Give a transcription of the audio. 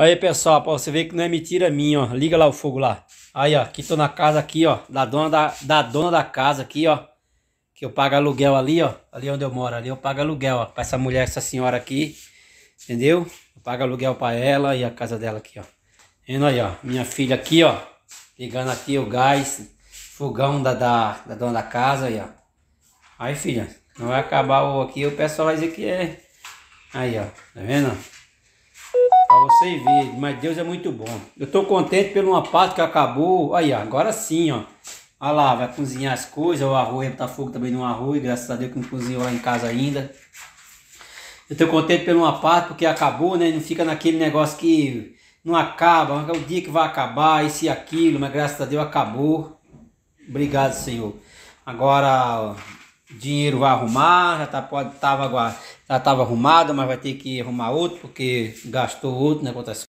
Aí, pessoal, pra você ver que não é mentira minha, ó. Liga lá o fogo lá. Aí, ó, aqui tô na casa aqui, ó. Da dona da, da, dona da casa aqui, ó. Que eu pago aluguel ali, ó. Ali onde eu moro, ali eu pago aluguel, ó. Pra essa mulher, essa senhora aqui. Entendeu? Eu pago aluguel pra ela e a casa dela aqui, ó. Vendo aí, ó. Minha filha aqui, ó. Ligando aqui o gás. Fogão da, da, da dona da casa aí, ó. Aí, filha. Não vai acabar o aqui, o pessoal vai dizer que é. Aí, ó. Tá vendo? sei ver, mas Deus é muito bom. Eu estou contente por uma parte que acabou. Aí, agora sim, ó. Olha lá, vai cozinhar as coisas. O arroz, tá fogo também no arroz. Graças a Deus que não cozinhou lá em casa ainda. Eu estou contente por uma parte porque acabou, né? Não fica naquele negócio que não acaba. É o dia que vai acabar, isso e aquilo. Mas graças a Deus acabou. Obrigado, Senhor. Agora, ó, dinheiro vai arrumar, já tá, pode, tava, já estava arrumado, mas vai ter que arrumar outro, porque gastou outro, né?